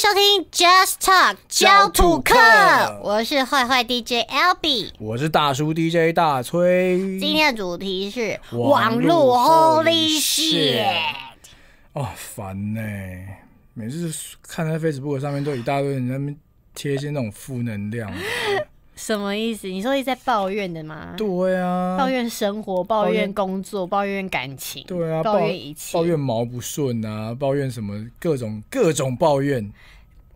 收听 Just Talk 教土客，我是坏坏 DJ Alby，我是大叔 DJ 大崔。今天的主题是网络 Holy shit！哦，烦呢，每次看在 Facebook 上面都一大堆人，在那边贴一些那种负能量。什么意思？你说直在抱怨的吗？对啊，抱怨生活，抱怨工作，抱怨感情，对啊，抱怨一切，抱怨毛不顺啊，抱怨什么各种各种抱怨。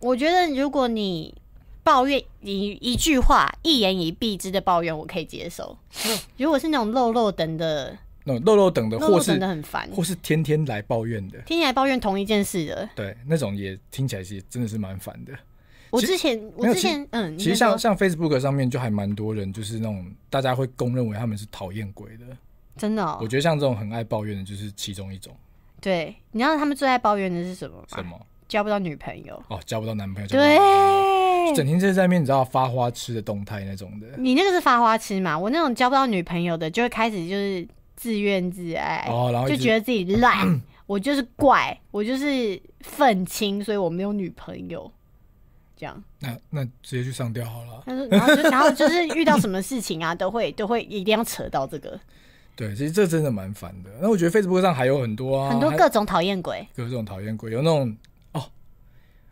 我觉得如果你抱怨你一句话、一言以蔽之的抱怨，我可以接受。如果是那种漏漏等的，那漏漏等的或是很烦，或是天天来抱怨的，天天来抱怨同一件事的，对那种也听起来是真的是蛮烦的。我之前，我之前，嗯，其实像像 Facebook 上面就还蛮多人，就是那种大家会公认为他们是讨厌鬼的，真的。我觉得像这种很爱抱怨的，就是其中一种。对，你知道他们最爱抱怨的是什么吗？什么？交不到女朋友哦，交不到男朋友，对，整天就是在面你知道发花痴的动态那种的。你那个是发花痴嘛？我那种交不到女朋友的，就会开始就是自怨自艾哦，然后就觉得自己烂，我就是怪，我就是愤青，所以我没有女朋友。这样，那那直接去上吊好了。然后就然后就是遇到什么事情啊，都会都会一定要扯到这个。对，其实这真的蛮烦的。那我觉得 Facebook 上还有很多啊，很多各种讨厌鬼，各种讨厌鬼，有那种哦，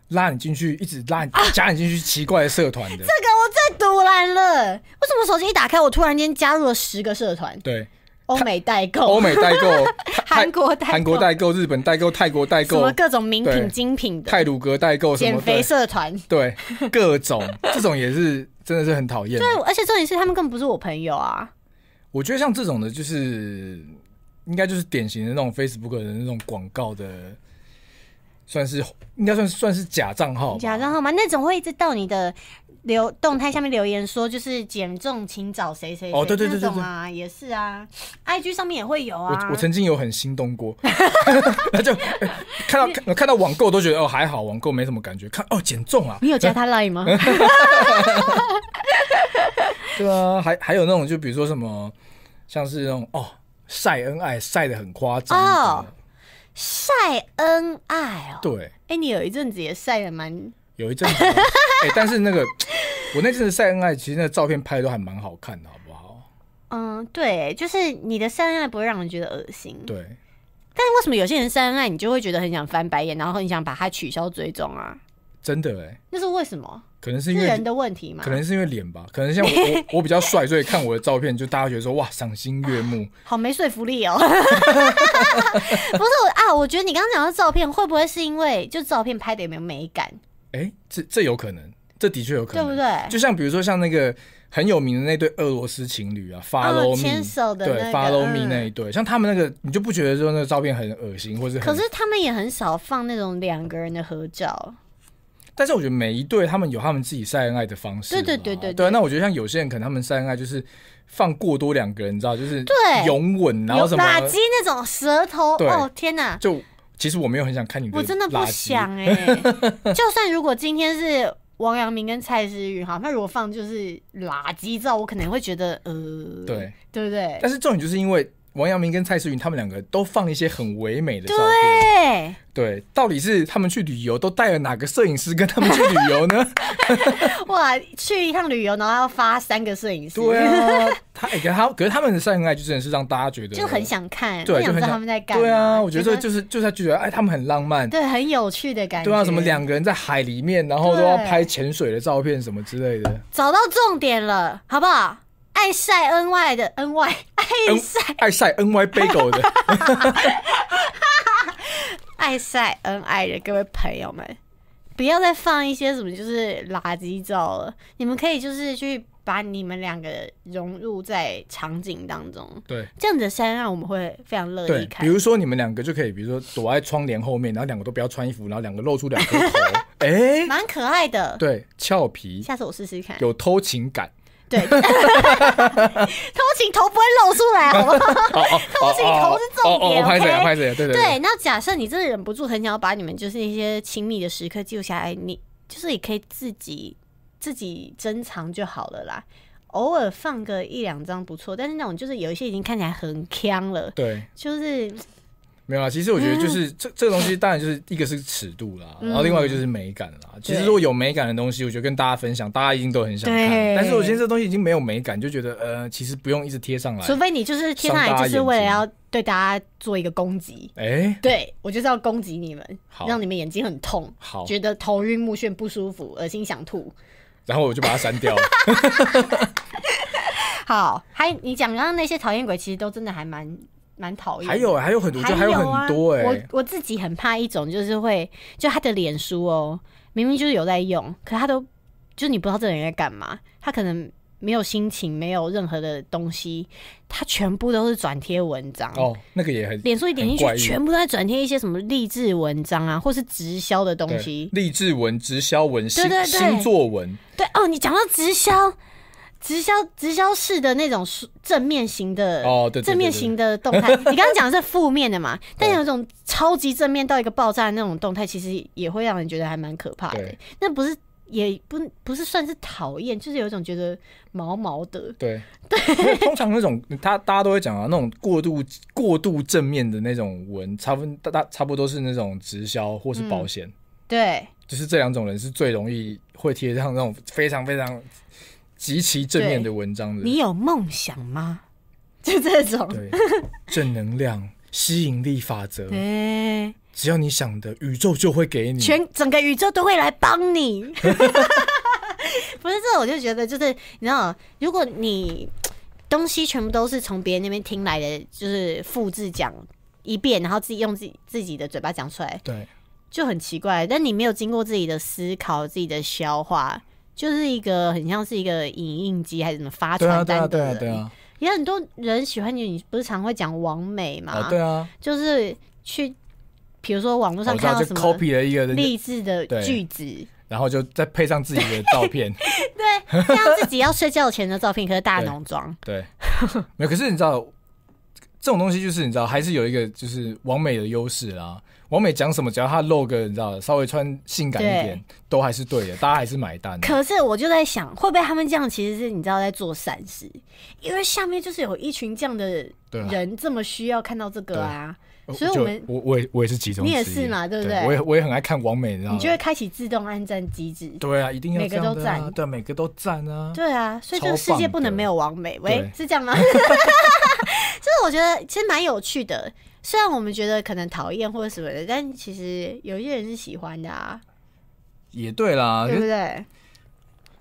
拉你进去，一直拉你加你进去奇怪的社团的。这个我最堵栏了，为什么手机一打开，我突然间加入了十个社团？对。欧美代购，欧美代购，韩国代购，韩国代购，日本代购，泰国代购，什么各种名品精品的，泰鲁格代购，减肥社团，对，各种这种也是 真的是很讨厌。对，而且重点是他们根本不是我朋友啊。我觉得像这种的，就是应该就是典型的那种 Facebook 的那种广告的。算是应该算算是假账号，假账号吗？那种会一直到你的流动态下面留言说，就是减重请找谁谁哦，对对对，这种啊也是啊，IG 上面也会有啊。我我曾经有很心动过，就看到看到网购都觉得哦还好，网购没什么感觉。看哦减重啊，你有加他 line 吗？对啊，还还有那种就比如说什么，像是那种哦晒恩爱晒的很夸张。晒恩爱哦，对，哎，你有一阵子也晒的蛮，有一阵子，哎，但是那个，我那阵子晒恩爱，其实那照片拍的都还蛮好看的，好不好？嗯，对，就是你的晒恩爱不会让人觉得恶心，对。但是为什么有些人晒恩爱，你就会觉得很想翻白眼，然后你想把它取消追踪啊？真的哎，那是为什么？可能是因为人的问题嘛？可能是因为脸吧？可能像我，我 比较帅，所以看我的照片，就大家觉得说哇，赏心悦目。好没说服力哦。不是我啊，我觉得你刚刚讲的照片，会不会是因为就照片拍的有没有美感？哎，这这有可能，这的确有可能，对不对？就像比如说像那个很有名的那对俄罗斯情侣啊，f o o l l w 手的对 f o l l o w m e 那一对，像他们那个，你就不觉得说那照片很恶心，或者可是他们也很少放那种两个人的合照。但是我觉得每一对他们有他们自己晒恩爱的方式，对对对对对。那我觉得像有些人可能他们晒恩爱就是放过多两个人，你知道，就是对，拥吻然后什么垃圾那种舌头，哦，天哪！就其实我没有很想看你，我真的不想哎。就算如果今天是王阳明跟蔡诗雨哈，那如果放就是垃圾，照，我可能会觉得呃，对对不对？但是重点就是因为。王阳明跟蔡思云他们两个都放一些很唯美的照片。对，对，到底是他们去旅游都带了哪个摄影师跟他们去旅游呢？哇，去一趟旅游，然后要发三个摄影师。对啊，他一个他，可是他们的晒恩爱就真的是让大家觉得，就很想看，对，就很想他们在干。对啊，我觉得这就是，就是觉得哎，他们很浪漫，对，很有趣的感。对啊，什么两个人在海里面，然后都要拍潜水的照片什么之类的。找到重点了，好不好？爱晒恩爱的恩爱。爱晒爱晒 N Y b a e l 的，爱晒恩爱的各位朋友们，不要再放一些什么就是垃圾照了。你们可以就是去把你们两个融入在场景当中，对，这样的山让我们会非常乐意看。比如说你们两个就可以，比如说躲在窗帘后面，然后两个都不要穿衣服，然后两个露出两个头，哎，蛮可爱的，对，俏皮。下次我试试看，有偷情感。对，偷情头不会露出来，偷情头是重点。拍谁？拍谁？对对对。那假设你真的忍不住，很想要把你们就是一些亲密的时刻记录下来，你就是也可以自己自己珍藏就好了啦。偶尔放个一两张不错，但是那种就是有一些已经看起来很呛了。对，就是。没有啊，其实我觉得就是这这东西，当然就是一个是尺度啦，然后另外一个就是美感啦。其实果有美感的东西，我觉得跟大家分享，大家一定都很想看。但是我觉得这东西已经没有美感，就觉得呃，其实不用一直贴上来。除非你就是贴上来，就是为了要对大家做一个攻击。哎。对，我就是要攻击你们，让你们眼睛很痛，好，觉得头晕目眩不舒服，恶心想吐，然后我就把它删掉。好，还你讲刚刚那些讨厌鬼，其实都真的还蛮。蛮讨厌，还有还有很多，就还有很多。我我自己很怕一种，就是会就他的脸书哦，明明就是有在用，可他都就你不知道这人在干嘛，他可能没有心情，没有任何的东西，他全部都是转贴文章哦。那个也很脸书点进去，全部都在转贴一些什么励志文章啊，或是直销的东西，励志文、直销文、的，新作文。对哦，你讲到直销。直销直销式的那种正面型的哦，对正面型的动态。你刚刚讲的是负面的嘛？但有一种超级正面到一个爆炸的那种动态，其实也会让人觉得还蛮可怕的。那不是也不不是算是讨厌，就是有一种觉得毛毛的。对，通常那种他大家都会讲啊，那种过度过度正面的那种文，差不大大差不多是那种直销或是保险。对，就是这两种人是最容易会贴上那种非常非常。极其正面的文章，你有梦想吗？就这种正能量、吸引力法则，对，只要你想的，宇宙就会给你，全整个宇宙都会来帮你。不是这，我就觉得就是，你知道，如果你东西全部都是从别人那边听来的，就是复制讲一遍，然后自己用自己自己的嘴巴讲出来，对，就很奇怪。但你没有经过自己的思考，自己的消化。就是一个很像是一个影印机还是什么发传单的，也很多人喜欢你。你不是常会讲网美嘛？对啊，就是去，比如说网络上看到什么 copy 了一个励志的句子，然后就再配上自己的照片，对，像自己要睡觉前的照片可是大浓妆。对，没有。可是你知道。这种东西就是你知道，还是有一个就是王美的优势啦。王美讲什么，只要她露个你知道，稍微穿性感一点，都还是对的，大家还是买单。可是我就在想，会不会他们这样其实是你知道在做善事？因为下面就是有一群这样的人这么需要看到这个啊，所以我们我我也我也是集中，你也是嘛，对不对？我也我也很爱看王美，你知道，你就会开启自动按赞机制。对啊，一定要每个都赞，对，每个都赞啊。对啊，所以这个世界不能没有王美，喂，是这样吗？就是我觉得其实蛮有趣的，虽然我们觉得可能讨厌或者什么的，但其实有些人是喜欢的啊。也对啦，对不对？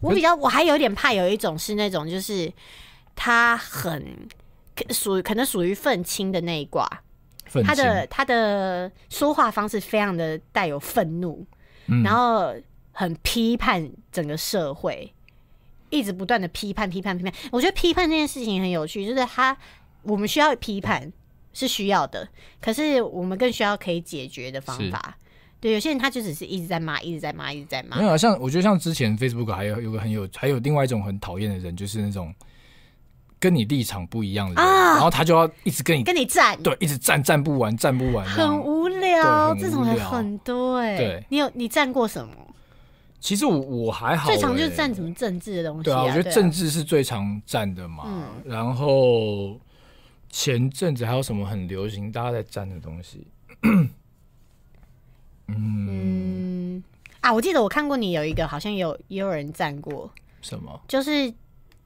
我比较，我还有点怕有一种是那种就是他很属可能属于愤青的那一挂，他的他的说话方式非常的带有愤怒，然后很批判整个社会，一直不断的批判批判批判。我觉得批判这件事情很有趣，就是他。我们需要批判是需要的，可是我们更需要可以解决的方法。对，有些人他就只是一直在骂，一直在骂，一直在骂。没有像我觉得像之前 Facebook 还有有个很有，还有另外一种很讨厌的人，就是那种跟你立场不一样的，人，然后他就要一直跟你跟你站，对，一直站站不完，站不完，很无聊。这种人很多哎。对，你有你站过什么？其实我我还好，最常就是站什么政治的东西。对啊，我觉得政治是最常站的嘛。嗯，然后。前阵子还有什么很流行，大家在赞的东西？嗯啊，我记得我看过你有一个，好像有也有人赞过什么？就是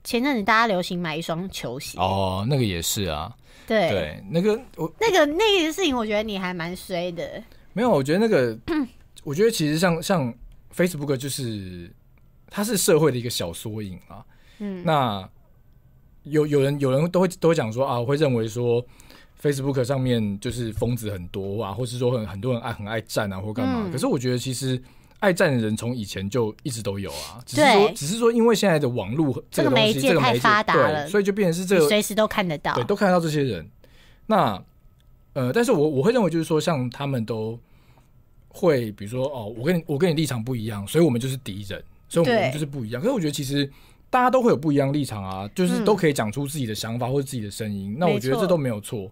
前阵子大家流行买一双球鞋哦，那个也是啊。对对，那个我那个那个事情，我觉得你还蛮衰的。没有，我觉得那个，我觉得其实像像 Facebook，就是它是社会的一个小缩影啊。嗯，那。有有人，有人都会都会讲说啊，会认为说，Facebook 上面就是疯子很多啊，或是说很很多人爱很爱战啊，或干嘛。可是我觉得其实爱战的人从以前就一直都有啊，对，只是说因为现在的网络这个媒介太发达了，所以就变成是这个随时都看得到，对，都看得到这些人。那呃，但是我我会认为就是说，像他们都会，比如说哦，我跟你我跟你立场不一样，所以我们就是敌人，所以我们就是不一样。可是我觉得其实。大家都会有不一样立场啊，就是都可以讲出自己的想法或者自己的声音，那我觉得这都没有错，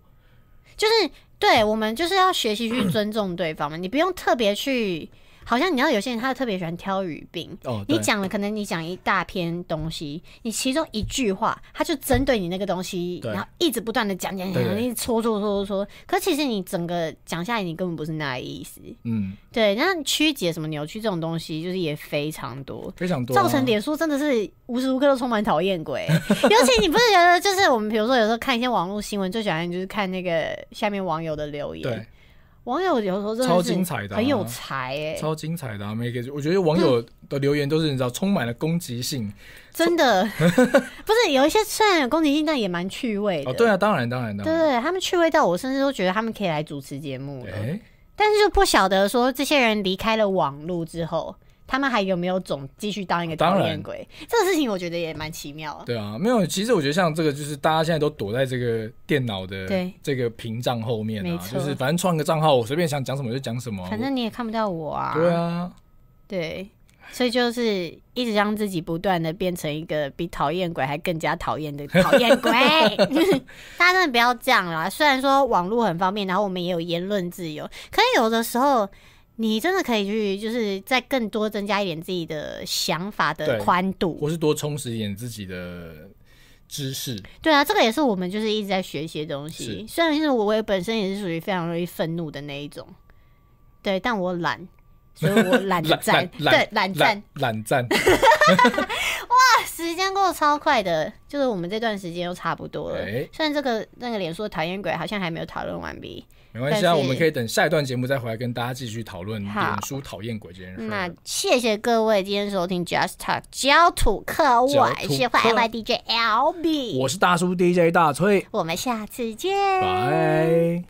就是对我们就是要学习去尊重对方嘛，你不用特别去。好像你知道有些人他特别喜欢挑语病，你讲了可能你讲一大篇东西，你其中一句话他就针对你那个东西，然后一直不断的讲讲讲，直搓搓搓搓搓，可其实你整个讲下来你根本不是那个意思，嗯，对，那曲解什么扭曲这种东西就是也非常多，非常多，造成脸书真的是无时无刻都充满讨厌鬼，尤其你不是觉得就是我们比如说有时候看一些网络新闻，最喜欢就是看那个下面网友的留言。网友有时候真的超精彩的，很有才哎，超精彩的每个，我觉得网友的留言都是你知道充满了攻击性，真的 不是有一些虽然有攻击性，但也蛮趣味的。哦，对啊，当然当然的，对他们趣味到我甚至都觉得他们可以来主持节目了，但是就不晓得说这些人离开了网络之后。他们还有没有总继续当一个讨厌鬼？这个事情我觉得也蛮奇妙。对啊，没有。其实我觉得像这个，就是大家现在都躲在这个电脑的这个屏障后面啊，就是反正创个账号，我随便想讲什么就讲什么。反正你也看不到我啊。对啊，对。所以就是一直让自己不断的变成一个比讨厌鬼还更加讨厌的 讨厌鬼。大家真的不要这样啦，虽然说网络很方便，然后我们也有言论自由，可是有的时候。你真的可以去，就是再更多增加一点自己的想法的宽度，或是多充实一点自己的知识。对啊，这个也是我们就是一直在学习的东西。虽然就是我，我也本身也是属于非常容易愤怒的那一种，对，但我懒，所以我懒战，对，懒战，懒战。时间过得超快的，就是我们这段时间又差不多了。虽然这个那个脸书讨厌鬼好像还没有讨论完毕，没关系，我们可以等下一段节目再回来跟大家继续讨论脸书讨厌鬼这件事。那谢谢各位今天收听 Just Talk，焦土客我是坏坏 DJ LB，我是大叔 DJ 大崔，我们下次见，拜。